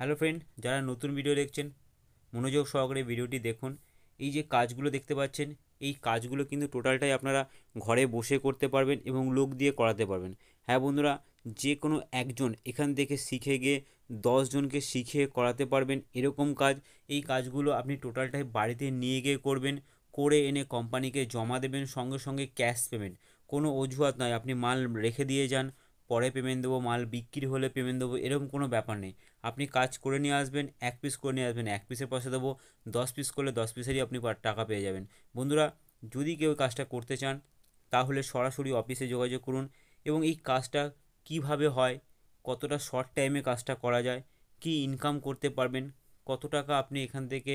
hello friend যারা নতুন video দেখছেন মনোযোগ সহকারে ভিডিওটি দেখুন এই যে কাজগুলো দেখতে পাচ্ছেন এই কাজগুলো কিন্তু টোটালটাই আপনারা ঘরে বসে করতে পারবেন এবং লোক দিয়ে করাতে পারবেন হ্যাঁ বন্ধুরা যে কোনো একজন এখান থেকে শিখে গিয়ে দশজনকে শিখে করাতে পারবেন এরকম কাজ এই কাজগুলো আপনি টোটালটাই বাড়িতে নিয়ে গিয়ে করবেন করে এনে কোম্পানিকে জমা দেবেন সঙ্গে সঙ্গে ক্যাশ পেমেন্ট কোনো অজুহাত নয় আপনি মাল রেখে দিয়ে যান পরে পেমেন্ট দেবো মাল বিক্রি হলে পেমেন্ট দেবো এরকম কোনো ব্যাপার নেই আপনি কাজ করে নিয়ে আসবেন এক পিস করে নিয়ে আসবেন এক পিসের পয়সা দেবো দশ পিস করলে দশ পিসেরই আপনি টাকা পেয়ে যাবেন বন্ধুরা যদি কেউ কাজটা করতে চান তাহলে সরাসরি অফিসে যোগাযোগ করুন এবং এই কাজটা কিভাবে হয় কতটা শর্ট টাইমে কাজটা করা যায় কি ইনকাম করতে পারবেন কত টাকা আপনি এখান থেকে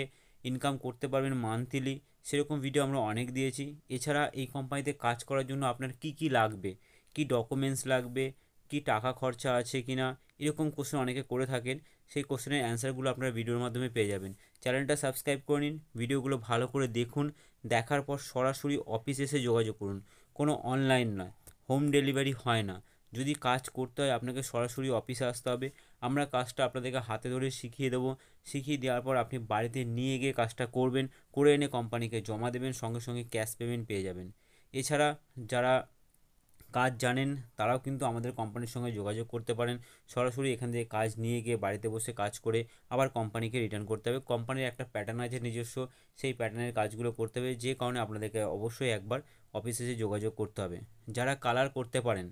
ইনকাম করতে পারবেন মান্থলি সেরকম ভিডিও আমরা অনেক দিয়েছি এছাড়া এই কোম্পানিতে কাজ করার জন্য আপনার কি কি লাগবে কি ডকুমেন্টস লাগবে কি টাকা খরচা আছে কি না এরকম কোশ্চেন অনেকে করে থাকেন সেই কোশ্চেনের অ্যান্সারগুলো আপনারা ভিডিওর মাধ্যমে পেয়ে যাবেন চ্যানেলটা সাবস্ক্রাইব করে নিন ভিডিওগুলো ভালো করে দেখুন দেখার পর সরাসরি অফিস এসে যোগাযোগ করুন কোনো অনলাইন নয় হোম ডেলিভারি হয় না যদি কাজ করতে হয় আপনাকে সরাসরি অফিসে আসতে হবে আমরা কাজটা আপনাদেরকে হাতে ধরে শিখিয়ে দেবো শিখিয়ে দেওয়ার পর আপনি বাড়িতে নিয়ে গিয়ে কাজটা করবেন করে এনে কোম্পানিকে জমা দেবেন সঙ্গে সঙ্গে ক্যাশ পেমেন্ট পেয়ে যাবেন এছাড়া যারা কাজ জানেন তারাও কিন্তু আমাদের কোম্পানির সঙ্গে যোগাযোগ করতে পারেন সরাসরি এখান থেকে কাজ নিয়ে গিয়ে বাড়িতে বসে কাজ করে আবার কোম্পানিকে রিটার্ন করতে হবে কোম্পানির একটা প্যাটার্ন আছে নিজস্ব সেই প্যাটার্নের কাজগুলো করতে হবে যে কারণে আপনাদেরকে অবশ্যই একবার অফিসে এসে যোগাযোগ করতে হবে যারা কালার করতে পারেন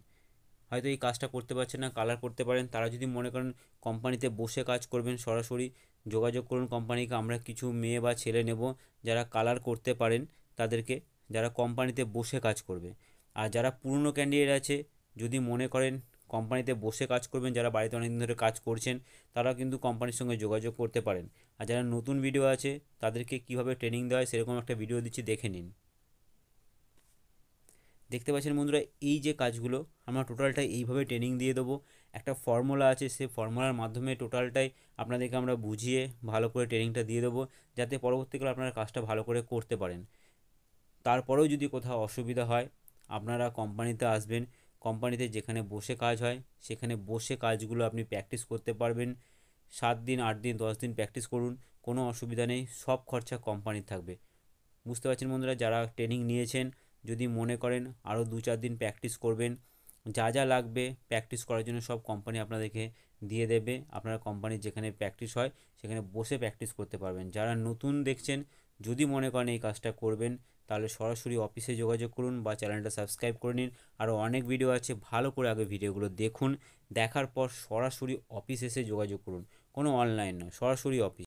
হয়তো এই কাজটা করতে পারছেন না কালার করতে পারেন তারা যদি মনে করেন কোম্পানিতে বসে কাজ করবেন সরাসরি যোগাযোগ করুন কোম্পানিকে আমরা কিছু মেয়ে বা ছেলে নেব যারা কালার করতে পারেন তাদেরকে যারা কোম্পানিতে বসে কাজ করবে আর যারা পুরনো ক্যান্ডিডেট আছে যদি মনে করেন কোম্পানিতে বসে কাজ করবেন যারা বাড়িতে অনেকদিন ধরে কাজ করছেন তারা কিন্তু কোম্পানির সঙ্গে যোগাযোগ করতে পারেন আর যারা নতুন ভিডিও আছে তাদেরকে কিভাবে ট্রেনিং দেওয়া হয় সেরকম একটা ভিডিও দিচ্ছি দেখে নিন দেখতে পাচ্ছেন বন্ধুরা এই যে কাজগুলো আমরা টোটালটা এইভাবে ট্রেনিং দিয়ে দেবো একটা ফর্মুলা আছে সেই ফর্মুলার মাধ্যমে টোটালটাই আপনাদেরকে আমরা বুঝিয়ে ভালো করে ট্রেনিংটা দিয়ে দেবো যাতে পরবর্তীকালে আপনারা কাজটা ভালো করে করতে পারেন তারপরেও যদি কোথাও অসুবিধা হয় আপনারা কোম্পানিতে আসবেন কোম্পানিতে যেখানে বসে কাজ হয় সেখানে বসে কাজগুলো আপনি প্র্যাকটিস করতে পারবেন সাত দিন আট দিন দশ দিন প্র্যাকটিস করুন কোনো অসুবিধা নেই সব খরচা কোম্পানির থাকবে বুঝতে পারছেন বন্ধুরা যারা ট্রেনিং নিয়েছেন যদি মনে করেন আরও দু চার দিন প্র্যাকটিস করবেন যা যা লাগবে প্র্যাকটিস করার জন্য সব কোম্পানি আপনাদেরকে দিয়ে দেবে আপনারা কোম্পানির যেখানে প্র্যাকটিস হয় সেখানে বসে প্র্যাকটিস করতে পারবেন যারা নতুন দেখছেন যদি মনে করেন এই কাজটা করবেন তাহলে সরাসরি অফিসে যোগাযোগ করুন বা চ্যানেলটা সাবস্ক্রাইব করে নিন আরও অনেক ভিডিও আছে ভালো করে আগে ভিডিওগুলো দেখুন দেখার পর সরাসরি অফিস এসে যোগাযোগ করুন কোনো অনলাইন নয় সরাসরি অফিস